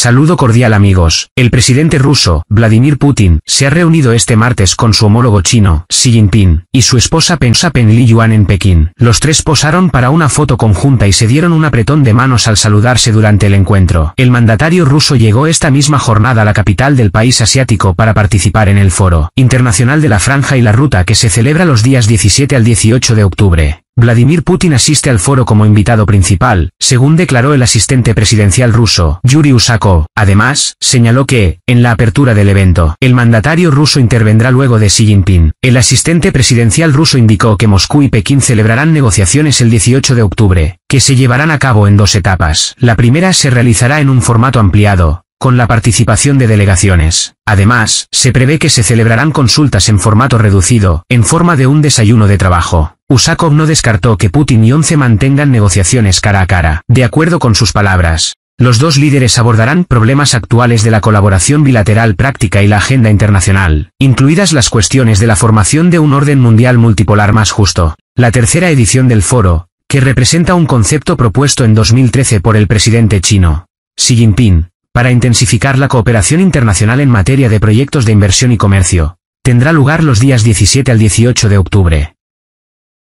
Saludo cordial amigos. El presidente ruso, Vladimir Putin, se ha reunido este martes con su homólogo chino, Xi Jinping, y su esposa Pensapen Li Yuan en Pekín. Los tres posaron para una foto conjunta y se dieron un apretón de manos al saludarse durante el encuentro. El mandatario ruso llegó esta misma jornada a la capital del país asiático para participar en el Foro Internacional de la Franja y la Ruta que se celebra los días 17 al 18 de octubre. Vladimir Putin asiste al foro como invitado principal, según declaró el asistente presidencial ruso, Yuri Usako. Además, señaló que, en la apertura del evento, el mandatario ruso intervendrá luego de Xi Jinping. El asistente presidencial ruso indicó que Moscú y Pekín celebrarán negociaciones el 18 de octubre, que se llevarán a cabo en dos etapas. La primera se realizará en un formato ampliado, con la participación de delegaciones. Además, se prevé que se celebrarán consultas en formato reducido, en forma de un desayuno de trabajo. Usakov no descartó que Putin y Once mantengan negociaciones cara a cara. De acuerdo con sus palabras, los dos líderes abordarán problemas actuales de la colaboración bilateral práctica y la agenda internacional, incluidas las cuestiones de la formación de un orden mundial multipolar más justo. La tercera edición del foro, que representa un concepto propuesto en 2013 por el presidente chino, Xi Jinping, para intensificar la cooperación internacional en materia de proyectos de inversión y comercio, tendrá lugar los días 17 al 18 de octubre.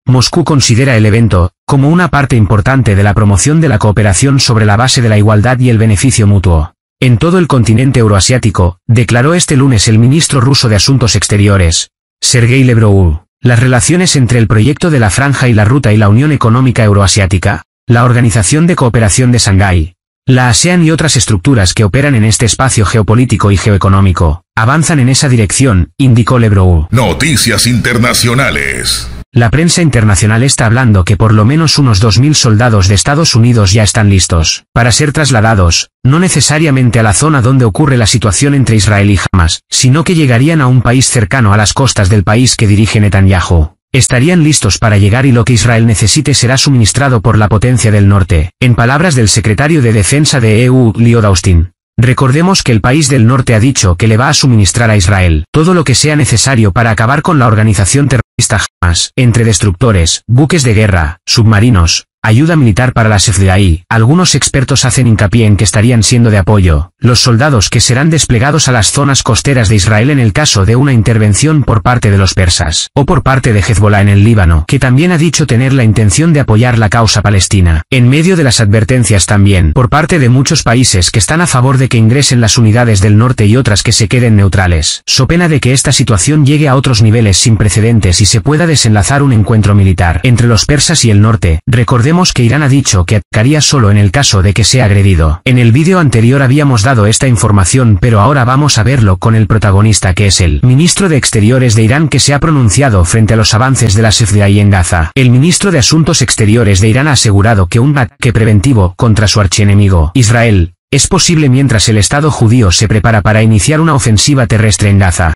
Moscú considera el evento como una parte importante de la promoción de la cooperación sobre la base de la igualdad y el beneficio mutuo. En todo el continente euroasiático, declaró este lunes el ministro ruso de Asuntos Exteriores, Sergei Lebrou, las relaciones entre el proyecto de la Franja y la Ruta y la Unión Económica Euroasiática, la Organización de Cooperación de Shanghái, la ASEAN y otras estructuras que operan en este espacio geopolítico y geoeconómico avanzan en esa dirección, indicó Lebrou. Noticias internacionales. La prensa internacional está hablando que por lo menos unos 2.000 soldados de Estados Unidos ya están listos para ser trasladados, no necesariamente a la zona donde ocurre la situación entre Israel y Hamas, sino que llegarían a un país cercano a las costas del país que dirige Netanyahu estarían listos para llegar y lo que Israel necesite será suministrado por la potencia del norte, en palabras del secretario de Defensa de EU, Leo Austin. Recordemos que el país del norte ha dicho que le va a suministrar a Israel todo lo que sea necesario para acabar con la organización terrorista Hamas, entre destructores, buques de guerra, submarinos, Ayuda militar para las SFDI. Algunos expertos hacen hincapié en que estarían siendo de apoyo los soldados que serán desplegados a las zonas costeras de Israel en el caso de una intervención por parte de los persas, o por parte de Hezbollah en el Líbano, que también ha dicho tener la intención de apoyar la causa palestina. En medio de las advertencias también, por parte de muchos países que están a favor de que ingresen las unidades del norte y otras que se queden neutrales, so pena de que esta situación llegue a otros niveles sin precedentes y se pueda desenlazar un encuentro militar entre los persas y el norte. Recordemos que Irán ha dicho que atacaría solo en el caso de que sea agredido. En el vídeo anterior habíamos dado esta información pero ahora vamos a verlo con el protagonista que es el ministro de Exteriores de Irán que se ha pronunciado frente a los avances de la y en Gaza. El ministro de Asuntos Exteriores de Irán ha asegurado que un ataque preventivo contra su archienemigo, Israel, es posible mientras el Estado judío se prepara para iniciar una ofensiva terrestre en Gaza.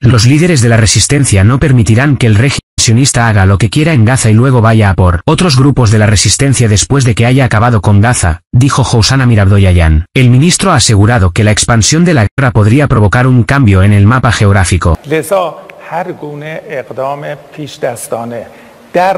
Los líderes de la resistencia no permitirán que el régimen sionista haga lo que quiera en Gaza y luego vaya a por otros grupos de la resistencia después de que haya acabado con Gaza, dijo Housana Mirabdoyayan. El ministro ha asegurado que la expansión de la guerra podría provocar un cambio en el mapa geográfico. هر گونه اقدام پیش دستانه در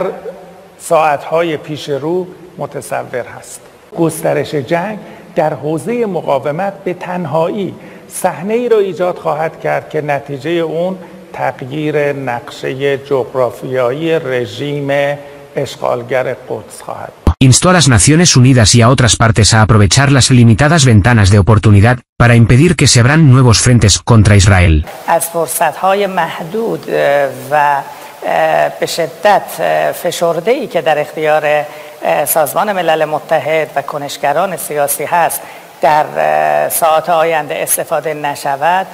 ساعتهای پیش رو متصور هست گسترش جنگ در حوزه مقاومت به تنهایی صحنه ای را ایجاد خواهد کرد که نتیجه اون تغییر نقشه جغرافیایی رژیم اشغالگر قدس خواهد instó a las Naciones Unidas y a otras partes a aprovechar las limitadas ventanas de oportunidad para impedir que se abran nuevos frentes contra Israel. به شدت فشرده ای که در اختیار سازمان ملل متحد و کنشگران سیاسی هست در ساعات آینده استفاده نشود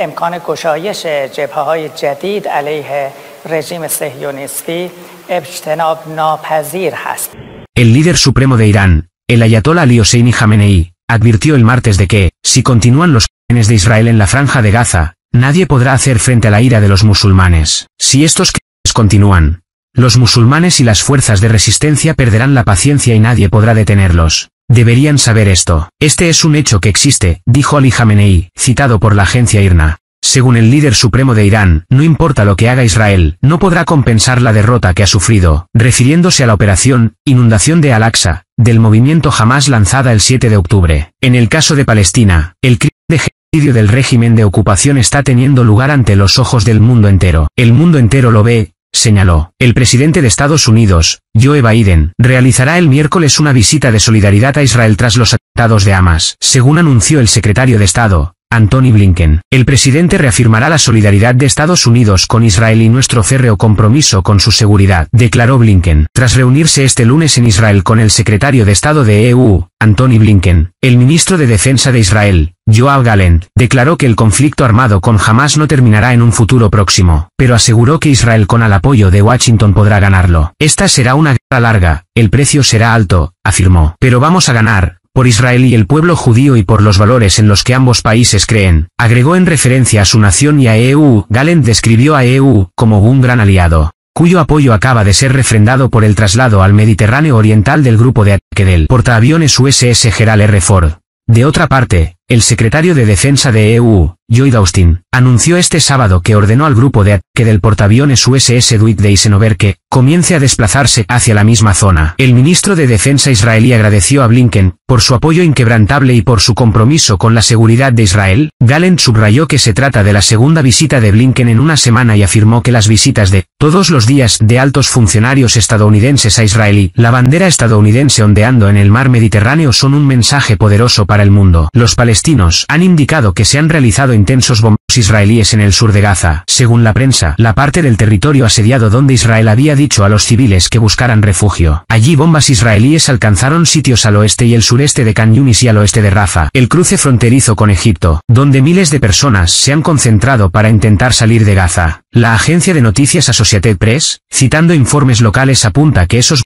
امکان گشایش جبهه های جدید علیه رژیم سهیونیستی اجتناب ناپذیر هست El líder supremo de Irán, el ayatolá Ali Hosseini Jamenei, advirtió el martes de que, si continúan los crímenes de Israel en la franja de Gaza, nadie podrá hacer frente a la ira de los musulmanes. Si estos crímenes continúan, los musulmanes y las fuerzas de resistencia perderán la paciencia y nadie podrá detenerlos. Deberían saber esto. Este es un hecho que existe, dijo Ali Jamenei, citado por la agencia IRNA. Según el líder supremo de Irán, no importa lo que haga Israel, no podrá compensar la derrota que ha sufrido, refiriéndose a la operación, inundación de Al-Aqsa, del movimiento jamás lanzada el 7 de octubre. En el caso de Palestina, el crimen de genocidio del régimen de ocupación está teniendo lugar ante los ojos del mundo entero. El mundo entero lo ve, señaló. El presidente de Estados Unidos, Joe Biden, realizará el miércoles una visita de solidaridad a Israel tras los atentados de Hamas. Según anunció el secretario de Estado, Antony Blinken. El presidente reafirmará la solidaridad de Estados Unidos con Israel y nuestro férreo compromiso con su seguridad, declaró Blinken. Tras reunirse este lunes en Israel con el secretario de Estado de EU, Anthony Blinken, el ministro de Defensa de Israel, Joao Galen, declaró que el conflicto armado con Hamas no terminará en un futuro próximo, pero aseguró que Israel con el apoyo de Washington podrá ganarlo. Esta será una guerra larga, el precio será alto, afirmó. Pero vamos a ganar, por Israel y el pueblo judío y por los valores en los que ambos países creen, agregó en referencia a su nación y a EU, Galen describió a EU como un gran aliado, cuyo apoyo acaba de ser refrendado por el traslado al Mediterráneo Oriental del grupo de ataque del portaaviones USS Gerald R. Ford. De otra parte, el secretario de Defensa de EU, Lloyd Austin, anunció este sábado que ordenó al grupo de que del portaaviones USS Dwight de Eisenhower que comience a desplazarse hacia la misma zona. El ministro de Defensa israelí agradeció a Blinken por su apoyo inquebrantable y por su compromiso con la seguridad de Israel. Galen subrayó que se trata de la segunda visita de Blinken en una semana y afirmó que las visitas de todos los días de altos funcionarios estadounidenses a Israel y la bandera estadounidense ondeando en el mar Mediterráneo son un mensaje poderoso para el mundo. Los palestinos han indicado que se han realizado intensos bombos israelíes en el sur de Gaza. Según la prensa, la parte del territorio asediado donde Israel había dicho a los civiles que buscaran refugio. Allí bombas israelíes alcanzaron sitios al oeste y el sureste de Khan Yunis y al oeste de Rafa. El cruce fronterizo con Egipto, donde miles de personas se han concentrado para intentar salir de Gaza. La agencia de noticias Associated Press, citando informes locales apunta que esos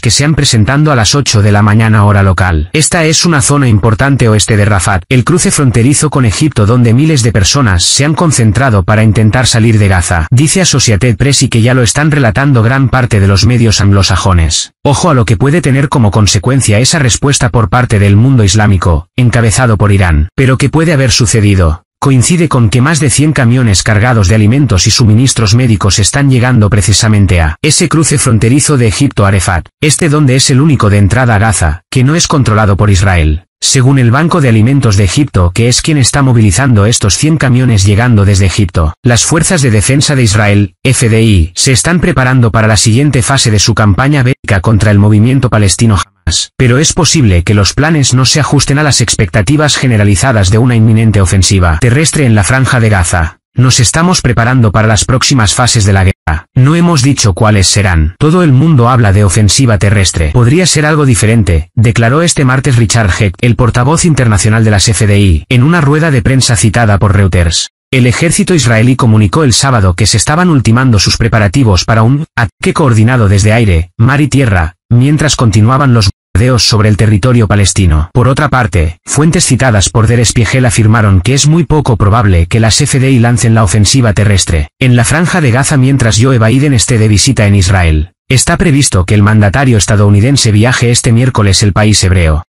que se han presentando a las 8 de la mañana hora local. Esta es una zona importante oeste de Rafat, el cruce fronterizo con Egipto donde miles de personas se han concentrado para intentar salir de Gaza. Dice Associated Press y que ya lo están relatando gran parte de los medios anglosajones. Ojo a lo que puede tener como consecuencia esa respuesta por parte del mundo islámico, encabezado por Irán. Pero que puede haber sucedido coincide con que más de 100 camiones cargados de alimentos y suministros médicos están llegando precisamente a ese cruce fronterizo de Egipto-Arefat, este donde es el único de entrada a Gaza, que no es controlado por Israel. Según el Banco de Alimentos de Egipto, que es quien está movilizando estos 100 camiones llegando desde Egipto, las Fuerzas de Defensa de Israel, FDI, se están preparando para la siguiente fase de su campaña bélica contra el movimiento palestino Hamas, pero es posible que los planes no se ajusten a las expectativas generalizadas de una inminente ofensiva terrestre en la franja de Gaza. Nos estamos preparando para las próximas fases de la guerra. No hemos dicho cuáles serán. Todo el mundo habla de ofensiva terrestre. Podría ser algo diferente, declaró este martes Richard Heck, el portavoz internacional de las FDI, en una rueda de prensa citada por Reuters. El ejército israelí comunicó el sábado que se estaban ultimando sus preparativos para un ataque coordinado desde aire, mar y tierra, mientras continuaban los sobre el territorio palestino. Por otra parte, fuentes citadas por Der Spiegel afirmaron que es muy poco probable que las FDI lancen la ofensiva terrestre en la franja de Gaza mientras Joe Biden esté de visita en Israel. Está previsto que el mandatario estadounidense viaje este miércoles el país hebreo.